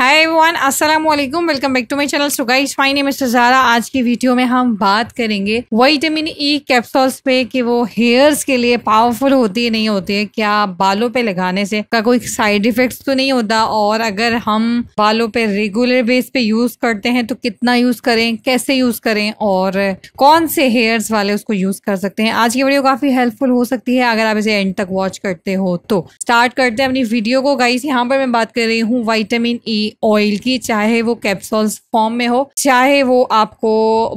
हाय everyone अस्सलाम वालेकुम welcome back to my channel so guys my name is Zara आज की वीडियो में हम बात करेंगे विटामिन ई कैप्सूल्स पे कि वो हेयर्स के लिए पावरफुल होती है नहीं होती है क्या बालों पे लगाने से का कोई साइड इफेक्ट्स तो नहीं होता और अगर हम बालों पे रेगुलर बेस पे यूज करते हैं तो कितना यूज करें कैसे यूज करें और कौन से हेयर्स वाले उसको यूज कर सकते हैं आज की वीडियो काफी हेल्पफुल हो सकती है अगर आप इसे एंड तक वॉच करते हो तो स्टार्ट करते हैं अपनी वीडियो को गाइस यहाँ पर मैं बात कर रही हूँ वाइटामिन ई e ऑयल की चाहे वो कैप्सूल्स फॉर्म में हो चाहे वो आपको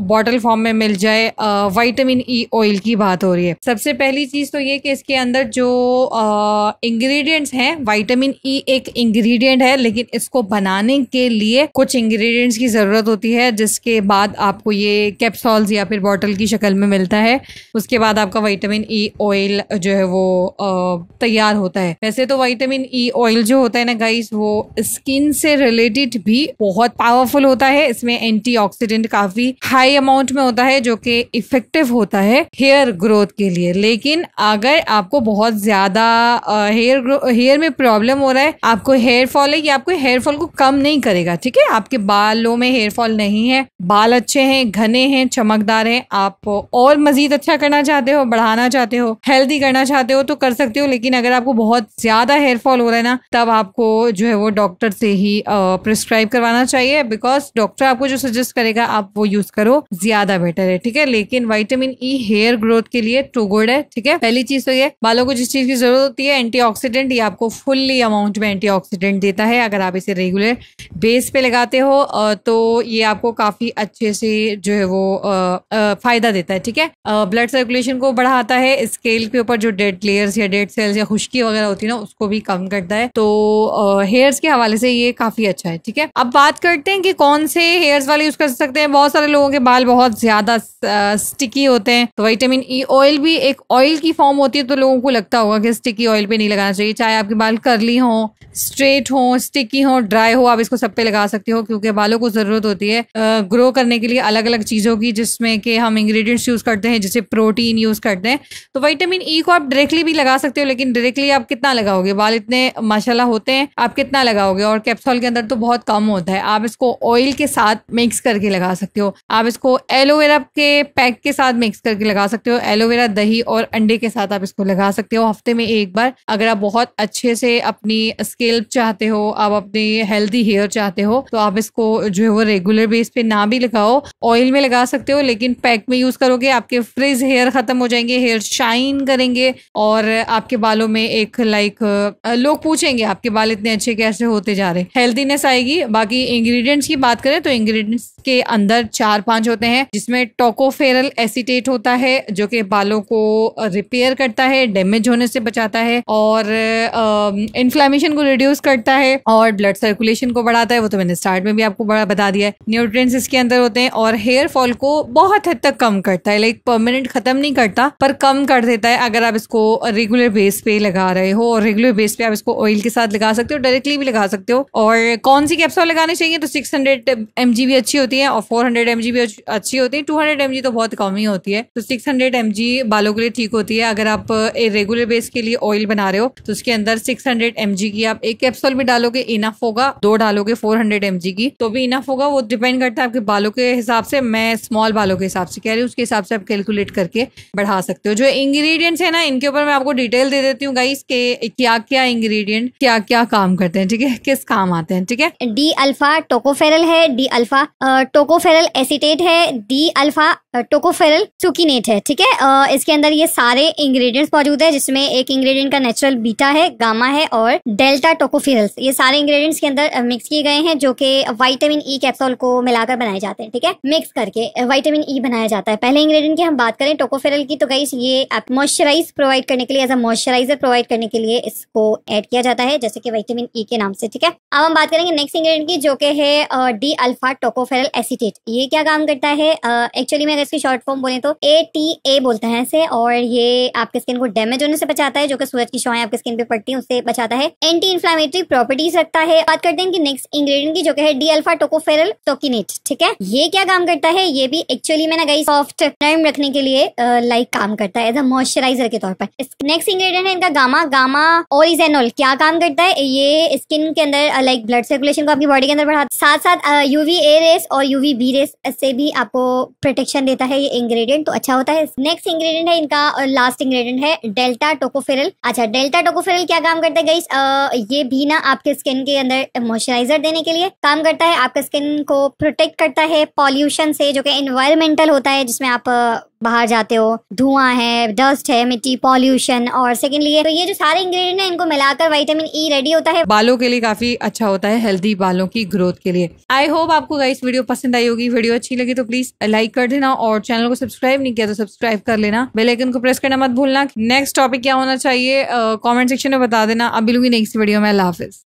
बॉटल फॉर्म में मिल जाए वाइटामिन ई ऑयल की बात हो रही है सबसे पहली चीज तो ये कि इसके अंदर जो इंग्रेडिएंट्स हैं वाइटामिन ई e एक इंग्रेडिएंट है लेकिन इसको बनाने के लिए कुछ इंग्रेडिएंट्स की ज़रूरत होती है जिसके बाद आपको ये कैप्सूल्स या फिर बॉटल की शक्ल में मिलता है उसके बाद आपका वाइटामिन ई ऑयल जो है वो तैयार होता है वैसे तो वाइटामिन ई ऑयल जो होता है ना गाइस वो स्किन से रिलेटेड भी बहुत पावरफुल होता है इसमें एंटीऑक्सीडेंट काफी हाई अमाउंट में होता है जो कि इफेक्टिव होता है हेयर ग्रोथ के लिए लेकिन अगर आपको बहुत ज्यादा हेयर हेयर में प्रॉब्लम हो रहा है आपको हेयर फॉल है या आपको हेयर फॉल को कम नहीं करेगा ठीक है आपके बालों में हेयर फॉल नहीं है बाल अच्छे हैं घने हैं चमकदार हैं आप और मजीद अच्छा करना चाहते हो बढ़ाना चाहते हो हेल्दी करना चाहते हो तो कर सकते हो लेकिन अगर आपको बहुत ज्यादा हेयर फॉल हो रहा है ना तब आपको जो है वो डॉक्टर से ही प्रिस्क्राइब करवाना चाहिए बिकॉज डॉक्टर आपको जो सजेस्ट करेगा आप वो यूज करो ज्यादा बेटर है ठीक है लेकिन वाइटामिन ई हेयर ग्रोथ के लिए टू गुड है ठीक है पहली चीज तो ये बालों को जिस चीज की जरूरत होती है ऑक्सीडेंट ये आपको फुल्ली अमाउंट में ऑक्सीडेंट देता है अगर आप इसे रेगुलर बेस पे लगाते हो तो ये आपको काफी अच्छे से जो है वो फायदा देता है ठीक है ब्लड सर्कुलेशन को बढ़ाता है स्केल के ऊपर जो डेड लेयर्स या डेड सेल्स या खुश्की वगैरह होती है ना उसको भी कम करता है तो हेयर्स के हवाले से ये काफी काफी अच्छा है ठीक है अब बात करते हैं कि कौन से हेयर्स वाले यूज कर सकते हैं बहुत सारे लोगों के बाल बहुत ज्यादा स्टिकी होते हैं तो वाइटामिन ई ऑयल भी एक ऑयल की फॉर्म होती है तो लोगों को लगता होगा कि स्टिकी ऑयल पे नहीं लगाना चाहिए चाहे आपके बाल करली हो स्ट्रेट हो स्टिकी हो ड्राई हो आप इसको सब पे लगा सकते हो क्योंकि बालों को जरूरत होती है ग्रो करने के लिए अलग अलग चीजों की जिसमें कि हम इंग्रेडिएंट्स यूज करते हैं जैसे प्रोटीन यूज करते हैं तो विटामिन ई e को आप डायरेक्टली भी लगा सकते हो लेकिन डायरेक्टली आप कितना लगाओगे बाल इतने माशाला होते हैं आप कितना लगाओगे और कैप्सोल के अंदर तो बहुत कम होता है आप इसको ऑयल के साथ मिक्स करके लगा सकते हो आप इसको एलोवेरा के पैक के साथ मिक्स करके लगा सकते हो एलोवेरा दही और अंडे के साथ आप इसको लगा सकते हो हफ्ते में एक बार अगर आप बहुत अच्छे से अपनी स्केल्प चाहते हो आप अपने हेल्दी हेयर चाहते हो तो आप इसको जो है वो रेगुलर बेस पे ना भी लगाओ ऑयल में लगा सकते हो लेकिन पैक में यूज करोगे आपके फ्रिज हेयर खत्म हो जाएंगे हेयर शाइन करेंगे और आपके बालों में एक लाइक लोग पूछेंगे आपके बाल इतने अच्छे कैसे होते जा रहे हैं हेल्दीनेस आएगी बाकी इंग्रेडिएंट्स की बात करें तो इंग्रेडिएंट्स के अंदर चार पांच होते हैं जिसमें टोकोफेरल एसिटेट होता है जो कि बालों को रिपेयर करता है डैमेज होने से बचाता है और इन्फ्लेमेशन को रिड्यूस करता है और ब्लड सर्कुलेशन को बढ़ाता है वो तो मैंने स्टार्ट में भी आपको बड़ा बता दिया है न्यूट्रिएंट्स इसके अंदर होते हैं और हेयर फॉल को बहुत हद तक कम करता है लाइक परमानेंट खत्म नहीं करता पर कम कर देता है अगर आप इसको रेगुलर बेस पे लगा रहे हो और रेगुलर बेस पे आप इसको ऑयल के साथ लगा सकते हो डायरेक्टली भी लगा सकते हो और कौन सी कैप्सूल लगानी चाहिए तो सिक्स हंड्रेड एम जी भी अच्छी होती है और फोर हंड्रेड एम जी भी अच्छी होती है टू हंड्रेड एम जी तो बहुत कम ही होती है तो सिक्स हंड्रेड एम जी बालों के लिए ठीक होती है अगर आप रेगुलर बेस के लिए ऑयल बना रहे हो तो उसके अंदर सिक्स हंड्रेड एम जी की आप एक कैप्सूल भी डालोगे इनफ होगा दो डालोगे फोर हंड्रेड एम जी की तो भी इनफ होगा वो डिपेंड करता है आपके बालों के हिसाब से मैं स्मॉल बालों के हिसाब से कह रही हूँ उसके हिसाब से आप कैलकुलेट करके बढ़ा सकते हो जो इंग्रीडियंट्स है ना इनके ऊपर मैं आपको डिटेल दे देती हूँ गाइस के क्या क्या इंग्रीडियंट क्या क्या काम करते हैं ठीक है किस काम आते हैं सकते हैं ठीक है डी अल्फा टोकोफेरल है डी अल्फा टोकोफेरल एसिटेट है डी अल्फा टोकोफेरल चुकीनेट है ठीक है इसके अंदर ये सारे इंग्रेडिएंट्स मौजूद है जिसमें एक इंग्रेडिएंट का नेचुरल बीटा है गामा है और डेल्टा टोकोफेरल ये सारे इंग्रेडिएंट्स के अंदर मिक्स किए गए हैं जो कि वाइटामिन ई कैप्सूल को मिलाकर बनाए जाते हैं ठीक है मिक्स करके वाइटामिन ई e बनाया जाता है पहले इंग्रेडिएंट की हम बात करें टोकोफेरल की तो गई ये मॉइस्चराइज प्रोवाइड करने के लिए एज अ मॉइस्चराइजर प्रोवाइड करने के लिए इसको ऐड किया जाता है जैसे कि वाइटामिन ई e के नाम से ठीक है अब हम बात करेंगे नेक्स्ट इंग्रेडिएंट की जो कि है डी अल्फा टोकोफेरल एसिटेट ये क्या काम करता है एक्चुअली मैं अगर इसकी शॉर्ट फॉर्म बोले तो ए टी ए बोलते हैं इसे और ये आपके स्किन को डैमेज होने से बचाता है जो कि सूरज की शॉय आपके स्किन पे पड़ती है उससे बचाता है एंटी इन्फ्लामेटरी प्रॉपर्टीज रखता है बात करते हैं कि नेक्स्ट इंग्रेडिएंट की जो है डी अल्फा टोकोफेरल टोकिनेट ठीक है ये क्या काम करता है ये भी एक्चुअली मैंने गई सॉफ्ट टर्म रखने के लिए लाइक काम करता है एज अ मॉइस्चराइजर के तौर पर नेक्स्ट इंग्रेडिएंट है इनका गामा गामा और क्या काम करता है ये स्किन के अंदर लाइक ब्लड सर्कुलेशन को आपकी बॉडी के अंदर बढ़ाता साथ साथ यूवी ए रेस और यूवी बी रेस से भी आपको प्रोटेक्शन देता है ये इंग्रेडिएंट तो अच्छा होता है नेक्स्ट इंग्रेडिएंट है इनका और लास्ट इंग्रेडिएंट है डेल्टा टोकोफेरल अच्छा डेल्टा टोकोफेरल क्या काम करता है गाइस ये भी ना आपके स्किन के अंदर मॉइस्चराइजर देने के लिए काम करता है आपके स्किन को प्रोटेक्ट करता है पॉल्यूशन से जो कि एनवायरमेंटल होता है जिसमें आप बाहर जाते हो धुआं है डस्ट है मिट्टी पॉल्यूशन और सेकेंडली तो ये जो सारे इंग्रेडिएंट है इनको मिलाकर वाइटामिन ई रेडी होता है बालों के लिए काफी अच्छा होता है हेल्दी बालों की ग्रोथ के लिए आई होप आपको गाइस वीडियो पसंद आई होगी वीडियो अच्छी लगी तो प्लीज लाइक कर देना और चैनल को सब्सक्राइब नहीं किया तो सब्सक्राइब कर लेना बेलाइकन को प्रेस करना मत भूलना नेक्स्ट टॉपिक क्या होना चाहिए कॉमेंट सेक्शन में बता देना अब मिलूंगी नेक्स्ट वीडियो में अल्लाह हाफिज